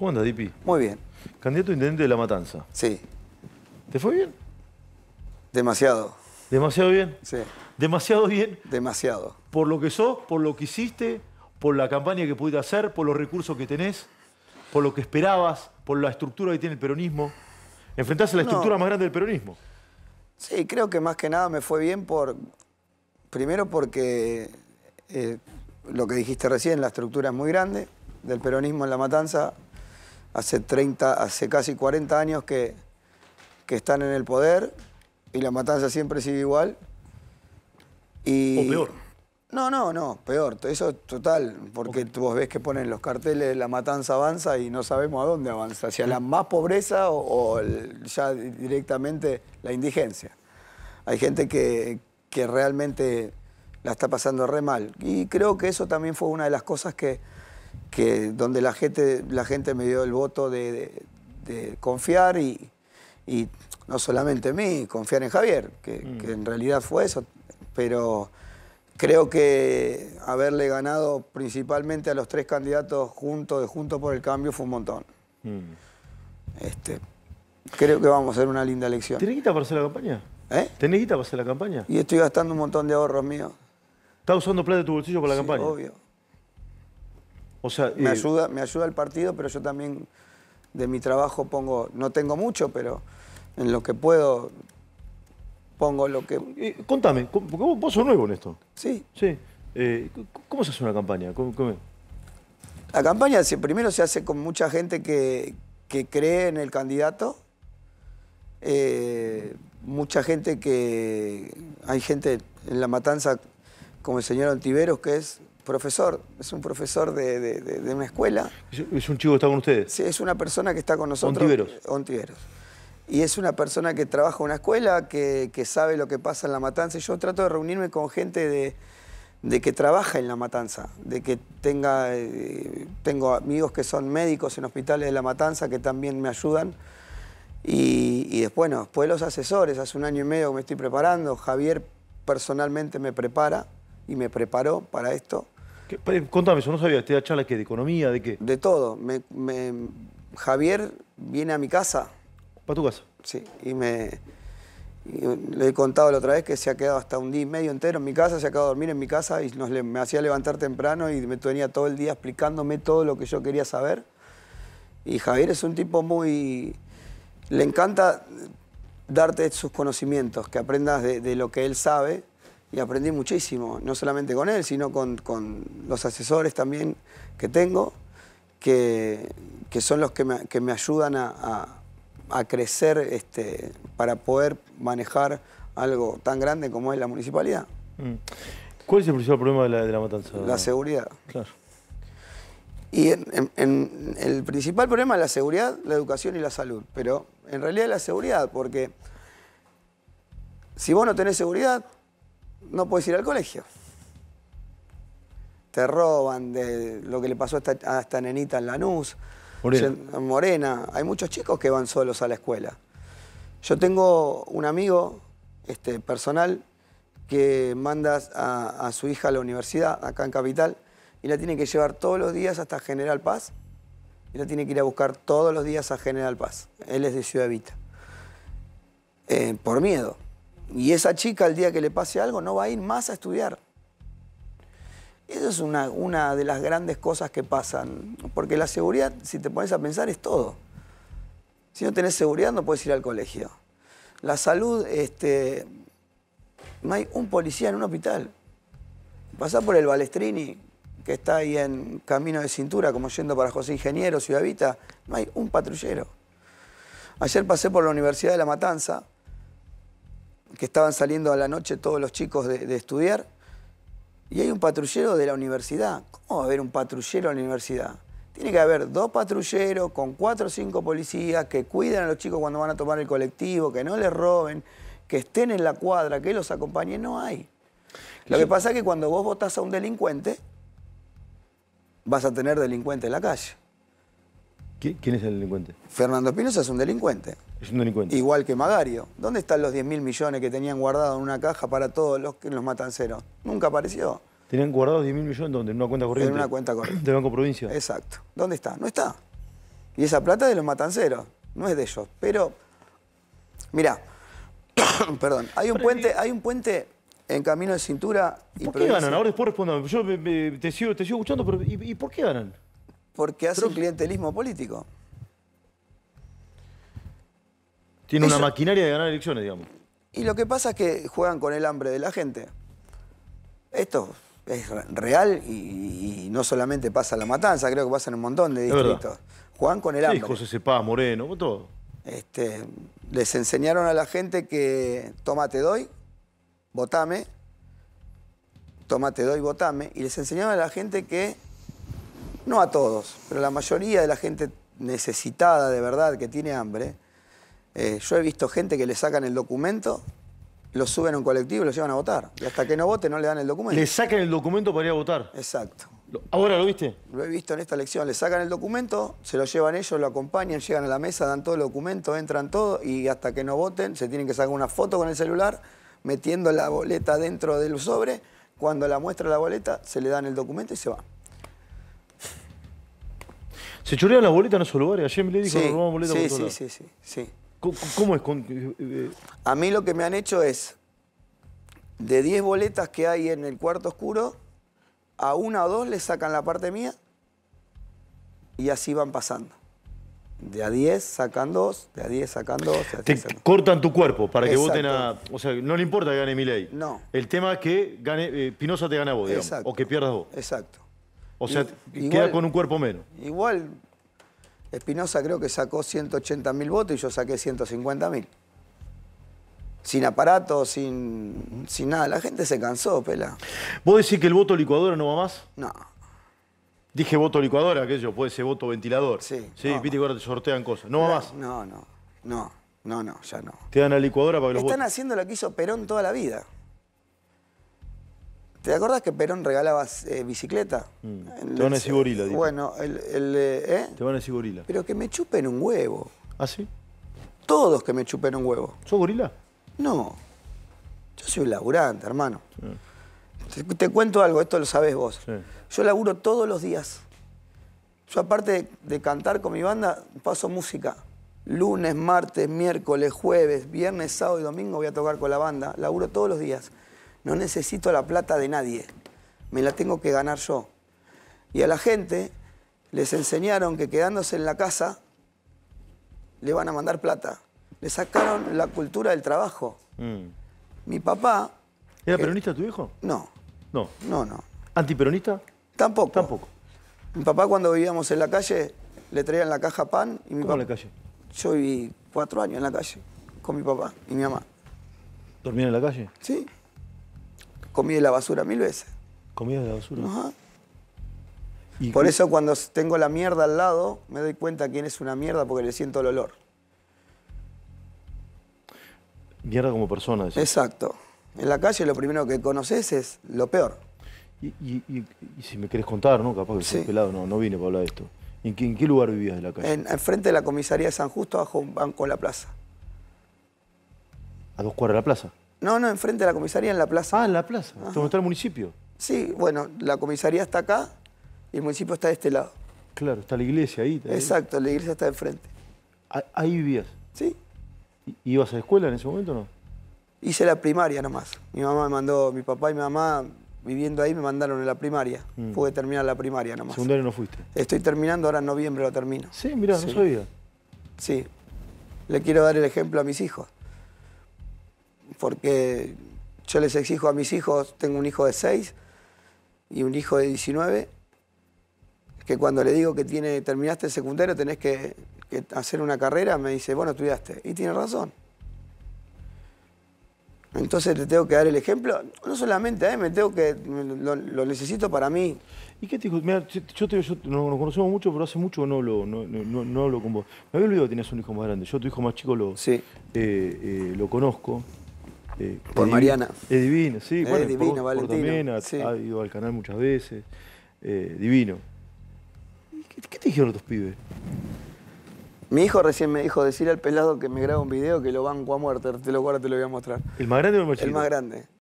¿Cómo andas, Dipi? Muy bien. Candidato a intendente de La Matanza. Sí. ¿Te fue bien? Demasiado. ¿Demasiado bien? Sí. ¿Demasiado bien? Demasiado. ¿Por lo que sos, por lo que hiciste, por la campaña que pudiste hacer, por los recursos que tenés, por lo que esperabas, por la estructura que tiene el peronismo? ¿Enfrentaste a la estructura más grande del peronismo. Sí, creo que más que nada me fue bien por. Primero porque eh, lo que dijiste recién, la estructura es muy grande, del peronismo en La Matanza hace 30, hace casi 40 años que, que están en el poder y la matanza siempre sigue igual. Y... O peor. No, no, no, peor. Eso es total, porque vos ves que ponen los carteles la matanza avanza y no sabemos a dónde avanza, hacia la más pobreza o, ya directamente la indigencia. Hay gente que, que realmente la está pasando re mal. Y creo que eso también fue una de las cosas que, donde la gente, la gente me dio el voto de, confiar y, no solamente en mí, confiar en Javier, mm. que, en realidad fue eso, pero creo que haberle ganado principalmente a los tres candidatos juntos de Juntos por el Cambio fue un montón. Mm. Este, creo que vamos a hacer una linda elección. ¿Tenés guita para hacer la campaña? ¿Eh? ¿Tenés guita para hacer la campaña? Y estoy gastando un montón de ahorros míos. ¿Estás usando plata de tu bolsillo para la campaña? obvio me, eh, ayuda, me ayuda el partido, pero yo también de mi trabajo pongo, no tengo mucho, pero en lo que puedo pongo lo que... contame, porque vos sos nuevo en esto. Sí. Sí. Eh, ¿Cómo se hace una campaña? La campaña primero se hace con mucha gente que, cree en el candidato. Eh, mucha gente que... Hay gente en La Matanza, como el señor Antiveros, que es profesor, es un profesor de, una escuela. Es, un chico que está con ustedes? Sí, es una persona que está con nosotros. Ontiveros. Ontiveros. Y es una persona que trabaja en una escuela, que, sabe lo que pasa en la matanza. yo trato de reunirme con gente de, que trabaja en la matanza, de que tenga, eh, tengo amigos que son médicos en hospitales de la matanza que también me ayudan. Y, después, después los asesores, hace un año y medio me estoy preparando, Javier personalmente me prepara y me preparó para esto. Eh, contame, yo no sabía, te da charlas que de economía, de qué. De todo. Me, Javier viene a mi casa. ¿Para tu casa? Sí, y me... le he contado la otra vez que se ha quedado hasta un día y medio entero en mi casa, se ha quedado a dormir en mi casa y me hacía levantar temprano y me tenía todo el día explicándome todo lo que yo quería saber. Y Javier es un tipo muy... Le encanta darte sus conocimientos, que aprendas de, de lo que él sabe y aprendí muchísimo, no solamente con él, sino con, los asesores también que tengo, que, son los que me, ayudan a, crecer este, para poder manejar algo tan grande como es la municipalidad. Mm. ¿Cuál es el principal problema de la, de la matanza? La seguridad. Claro. Y en, el principal problema es la seguridad, la educación y la salud, pero en realidad es la seguridad, porque si vos no tenés seguridad, no puedes ir al colegio. Te roban de lo que le pasó a esta, nenita en Lanús, Morena. Morena. Hay muchos chicos que van solos a la escuela. Yo tengo un amigo este, personal que manda a, su hija a la universidad, acá en Capital, y la tiene que llevar todos los días hasta General Paz y la tiene que ir a buscar todos los días a General Paz. Él es de Ciudad Vita. Eh, por miedo. Y esa chica, el día que le pase algo, no va a ir más a estudiar. Esa es una, de las grandes cosas que pasan. Porque la seguridad, si te pones a pensar, es todo. Si no tenés seguridad, no puedes ir al colegio. La salud, este, no hay un policía en un hospital. Pasá por el Balestrini, que está ahí en camino de cintura, como yendo para José Ingeniero, Ciudad Vita, no hay un patrullero. Ayer pasé por la Universidad de La Matanza que estaban saliendo a la noche todos los chicos de, estudiar, y hay un patrullero de la universidad. ¿Cómo va a haber un patrullero en la universidad? Tiene que haber dos patrulleros con cuatro o cinco policías que cuidan a los chicos cuando van a tomar el colectivo, que no les roben, que estén en la cuadra, que los acompañen. No hay. Lo que pasa es que cuando vos votás a un delincuente, vas a tener delincuente en la calle. ¿Quién es el delincuente? Fernando Pinoza es un delincuente. Es un delincuente. Igual que Magario. ¿Dónde están los 10 mil millones que tenían guardados en una caja para todos los, los matanceros? Nunca apareció. ¿Tenían guardados 10 mil millones donde? ¿En una cuenta corriente? En una cuenta corriente. ¿De Banco Provincia? Exacto. ¿Dónde está? No está. Y esa plata es de los matanceros, no es de ellos. Pero, mirá, perdón, hay un, puente, hay un puente en camino de cintura. Y ¿Por qué ganan? Ahora después respóndame. Yo te, sigo, te escuchando, pero ¿y por qué ganan? porque hace un clientelismo político. Tiene una maquinaria de ganar elecciones, digamos. Y lo que pasa es que juegan con el hambre de la gente. Esto es real y, no solamente pasa la matanza, creo que pasa en un montón de distritos. Juegan con el hambre. Sí, José Cepá, Moreno, todo. Este, les enseñaron a la gente que toma te doy, votame, toma te doy, votame. Y les enseñaron a la gente que no a todos, pero la mayoría de la gente necesitada de verdad, que tiene hambre, eh, yo he visto gente que le sacan el documento, lo suben a un colectivo y lo llevan a votar. Y hasta que no voten no le dan el documento. Le sacan el documento para ir a votar. Exacto. ¿Ahora lo viste? Lo he visto en esta elección. Le sacan el documento, se lo llevan ellos, lo acompañan, llegan a la mesa, dan todo el documento, entran todo y hasta que no voten se tienen que sacar una foto con el celular metiendo la boleta dentro del sobre. Cuando la muestra la boleta, se le dan el documento y se va. Se chulean las boletas en esos lugares. Ayer me le dijo, que robamos boletas sí, por sí, sí, sí, sí, ¿Cómo, es? Con, eh, eh? a mí lo que me han hecho es, de 10 boletas que hay en el cuarto oscuro, a una o dos le sacan la parte mía y así van pasando. De a 10 sacan dos, de a 10 sacan dos. Te cortan tu cuerpo para que voten a. O sea, no le importa que gane mi No. El tema es que gane, eh, Pinoza te gana vos, digamos, o que pierdas vos. Exacto. O sea, queda con un cuerpo menos. Igual, Espinosa creo que sacó 180 mil votos y yo saqué 150 mil. Sin aparato, sin, sin nada. La gente se cansó, pela. ¿Vos decís que el voto licuadora no va más? No. Dije voto licuadora, aquello. puede ser voto ventilador. Sí. Sí, viste que te sortean cosas. ¿No va más? No, no, no, no, no, ya no. Te dan la licuadora para que Están haciendo lo que hizo Perón toda la vida. ¿Te acordás que Perón regalaba eh, bicicleta? Mm. Te van a decir gorila, digo. Bueno, el, eh, eh, Te van a decir gorila. Pero que me chupen un huevo. ¿Ah, sí? Todos que me chupen un huevo. ¿Sos gorila? No. Yo soy un laburante, hermano. Te, cuento algo, esto lo sabes vos. Yo laburo todos los días. Yo aparte de cantar con mi banda, paso música. Lunes, martes, miércoles, jueves, viernes, sábado y domingo voy a tocar con la banda. Laburo todos los días. No necesito la plata de nadie, me la tengo que ganar yo. Y a la gente les enseñaron que quedándose en la casa le van a mandar plata. Le sacaron la cultura del trabajo. Mm. Mi papá... ¿Era eh, peronista tu hijo? No. No. No, no. ¿Antiperonista? Tampoco. Tampoco. Mi papá cuando vivíamos en la calle le traían la caja pan y mi ¿Cómo papá... en la calle? Yo viví cuatro años en la calle con mi papá y mi mamá. ¿Dormían en la calle? Sí comí de la basura mil veces. ¿Comida de la basura? Ajá. ¿Y Por eso cuando tengo la mierda al lado, me doy cuenta quién es una mierda porque le siento el olor. Mierda como persona. Exacto. En la calle lo primero que conoces es lo peor. Y, si me querés contar, ¿no? Capaz que pelado, no, no vine para hablar de esto. ¿En qué, lugar vivías en la calle? En, de la comisaría de San Justo, bajo un banco en la plaza. ¿A dos cuadras de la plaza? No, no, enfrente de la comisaría, en la plaza. Ah, en la plaza. ¿Dónde está el municipio? Sí, bueno, la comisaría está acá y el municipio está de este lado. Claro, está la iglesia ahí. Exacto, la iglesia está de enfrente. Ah, ¿Ahí vivías? Sí. ¿Ibas a la escuela en ese momento o no? Hice la primaria nomás. Mi mamá me mandó, mi papá y mi mamá viviendo ahí me mandaron en la primaria. Pude mm. terminar la primaria nomás. ¿Secundaria no fuiste? Estoy terminando, ahora en noviembre lo termino. Sí, mirá, no sabía. Sí. Le quiero dar el ejemplo a mis hijos porque yo les exijo a mis hijos, tengo un hijo de 6 y un hijo de 19, que cuando le digo que tiene, terminaste el secundario tenés que, hacer una carrera, me dice, bueno, estudiaste. Y tiene razón. Entonces te tengo que dar el ejemplo, no solamente a eh, me tengo que, lo, necesito para mí. ¿Y qué te dijo? nos, conocemos mucho, pero hace mucho no lo no, con vos. Me había olvidado que tenías un hijo más grande. Yo, tu hijo más chico, lo, eh, eh, lo conozco. Eh, por Mariana. es divino, sí. Es divino, ha, ido al canal muchas veces. Eh, divino. ¿Qué, te dijeron tus pibes? Mi hijo recién me dijo, decir al pelado que me graba un video que lo banco a muerte. Te lo guardo, te lo voy a mostrar. ¿El más grande o el más El más grande.